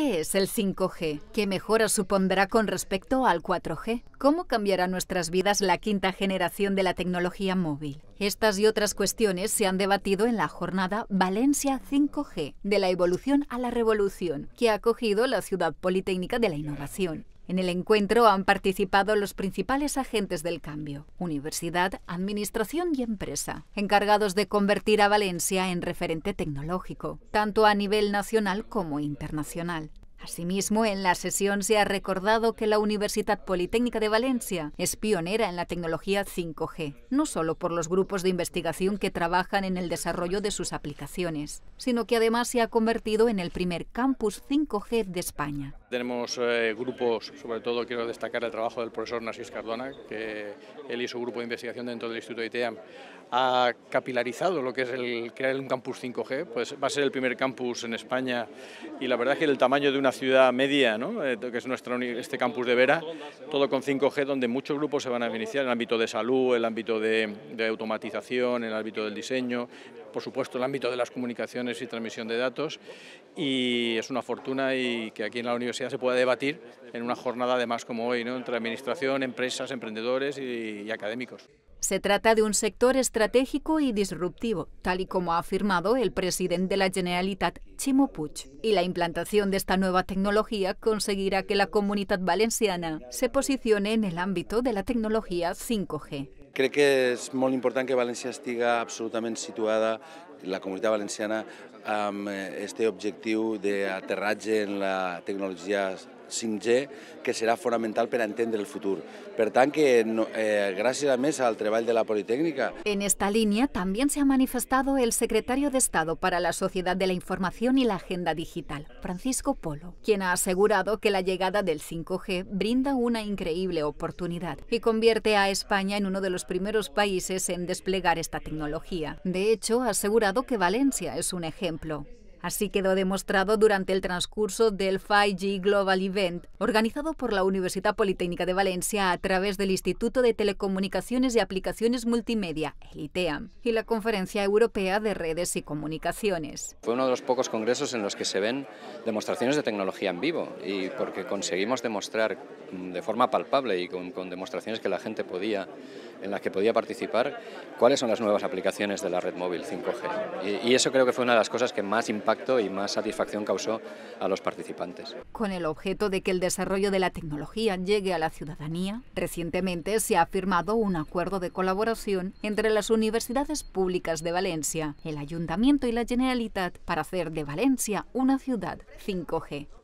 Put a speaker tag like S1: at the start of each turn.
S1: ¿Qué es el 5G? ¿Qué mejora supondrá con respecto al 4G? ¿Cómo cambiará nuestras vidas la quinta generación de la tecnología móvil? Estas y otras cuestiones se han debatido en la jornada Valencia 5G, de la evolución a la revolución, que ha acogido la Ciudad Politécnica de la Innovación. En el encuentro han participado los principales agentes del cambio, universidad, administración y empresa, encargados de convertir a Valencia en referente tecnológico, tanto a nivel nacional como internacional. Asimismo, en la sesión se ha recordado que la Universidad Politécnica de Valencia es pionera en la tecnología 5G, no solo por los grupos de investigación que trabajan en el desarrollo de sus aplicaciones, sino que además se ha convertido en el primer campus 5G de España.
S2: Tenemos eh, grupos, sobre todo quiero destacar el trabajo del profesor Narcís Cardona, que él y su grupo de investigación dentro del Instituto de ITEAM ha capilarizado lo que es el crear un campus 5G, pues va a ser el primer campus en España y la verdad es que el tamaño de una ciudad media, eh, que es nuestro, este campus de Vera, todo con 5G, donde muchos grupos se van a iniciar en el ámbito de salud, el ámbito de, de automatización, en el ámbito del diseño, por supuesto, el ámbito de las comunicaciones y transmisión de datos y es una fortuna y que aquí en la universidad se pueda debatir en una jornada además como hoy, ¿no? entre administración, empresas, emprendedores y, académicos.
S1: Se trata de un sector estratégico y disruptivo, tal y como ha afirmado el presidente de la Generalitat, Chimo Puig. Y la implantación de esta nueva tecnología conseguirá que la comunidad valenciana se posicione en el ámbito de la tecnología 5G.
S3: Crec que és molt important que València estiga absolutament situada, la comunitat valenciana, amb aquest eh, objectiu d'aterratge en la tecnologia 5G que será fundamental para entender el futuro. Per tant, que eh, a al treball de la Politécnica.
S1: En esta línea también se ha manifestado el secretario de Estado para la Sociedad de la Información y la Agenda Digital, Francisco Polo, quien ha asegurado que la llegada del 5G brinda una increíble oportunidad y convierte a España en uno de los primeros países en desplegar esta tecnología. De hecho, ha asegurado que Valencia es un ejemplo. Así quedó demostrado durante el transcurso del 5G Global Event, organizado por la Universidad Politécnica de Valencia a través del Instituto de Telecomunicaciones y Aplicaciones Multimedia, el ITEAM, y la Conferencia Europea de Redes y Comunicaciones.
S4: Fue uno de los pocos congresos en los que se ven demostraciones de tecnología en vivo, y porque conseguimos demostrar mm, de forma palpable y con demostraciones que la gente podía en las que podía participar cuáles son las nuevas aplicaciones de la red móvil 5G. Y, eso creo que fue una de las cosas que más impacto y más satisfacción causó a los participantes.
S1: Con el objeto de que el desarrollo de la tecnología llegue a la ciudadanía, recientemente se ha firmado un acuerdo de colaboración entre las universidades públicas de Valencia, el Ayuntamiento y la Generalitat para hacer de Valencia una ciudad 5G.